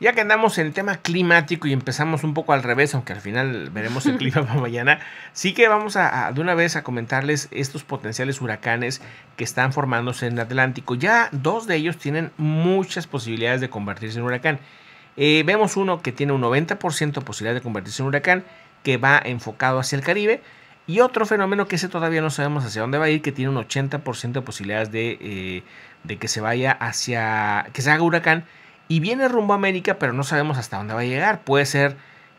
Ya que andamos en el tema climático y empezamos un poco al revés, aunque al final veremos el clima para mañana, sí que vamos de una vez a comentarles estos potenciales huracanes que están formándose en el Atlántico. Ya dos de ellos tienen muchas posibilidades de convertirse en huracán. Eh, vemos uno que tiene un 90% de posibilidad de convertirse en huracán, que va enfocado hacia el Caribe. Y otro fenómeno que ese todavía no sabemos hacia dónde va a ir, que tiene un 80% de posibilidades de, eh, de que se vaya hacia, que se haga huracán, y viene rumbo a América, pero no sabemos hasta dónde va a llegar. Puede ser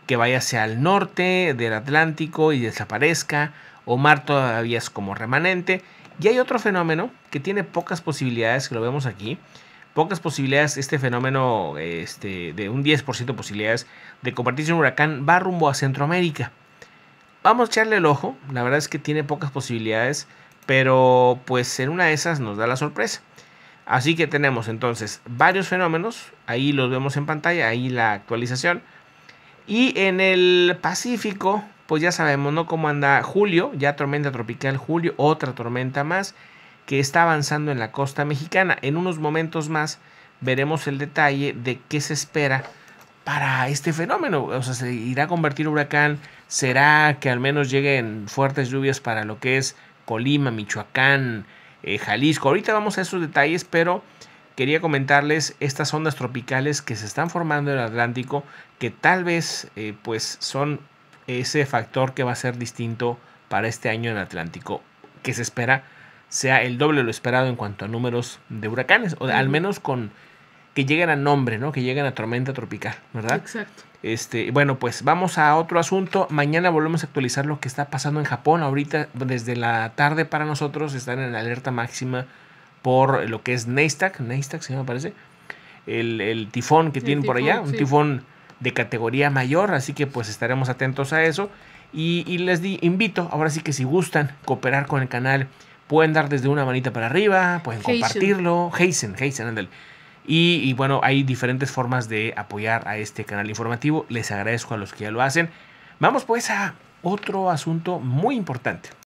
que vaya hacia el norte del Atlántico y desaparezca, o Mar todavía es como remanente. Y hay otro fenómeno que tiene pocas posibilidades, que lo vemos aquí. Pocas posibilidades, este fenómeno este, de un 10% de posibilidades de convertirse en un huracán va rumbo a Centroamérica. Vamos a echarle el ojo, la verdad es que tiene pocas posibilidades, pero pues en una de esas nos da la sorpresa. Así que tenemos entonces varios fenómenos, ahí los vemos en pantalla, ahí la actualización. Y en el Pacífico, pues ya sabemos, ¿no? Cómo anda Julio, ya tormenta tropical Julio, otra tormenta más que está avanzando en la costa mexicana. En unos momentos más veremos el detalle de qué se espera para este fenómeno. O sea, se irá a convertir huracán, será que al menos lleguen fuertes lluvias para lo que es Colima, Michoacán, eh, Jalisco. Ahorita vamos a esos detalles, pero quería comentarles estas ondas tropicales que se están formando en el Atlántico, que tal vez eh, pues son ese factor que va a ser distinto para este año en el Atlántico, que se espera sea el doble de lo esperado en cuanto a números de huracanes, o al menos con que lleguen a nombre, ¿no? Que lleguen a tormenta tropical, ¿verdad? Exacto. Este, bueno, pues vamos a otro asunto. Mañana volvemos a actualizar lo que está pasando en Japón. Ahorita, desde la tarde para nosotros, están en alerta máxima por lo que es Neistak. se me parece. El, tifón que tienen por allá. Un tifón de categoría mayor. Así que pues estaremos atentos a eso. Y, les di, invito, ahora sí que si gustan cooperar con el canal, pueden dar desde una manita para arriba, pueden compartirlo. Heisen, Heisen, ándale y, bueno, hay diferentes formas de apoyar a este canal informativo. Les agradezco a los que ya lo hacen. Vamos pues a otro asunto muy importante.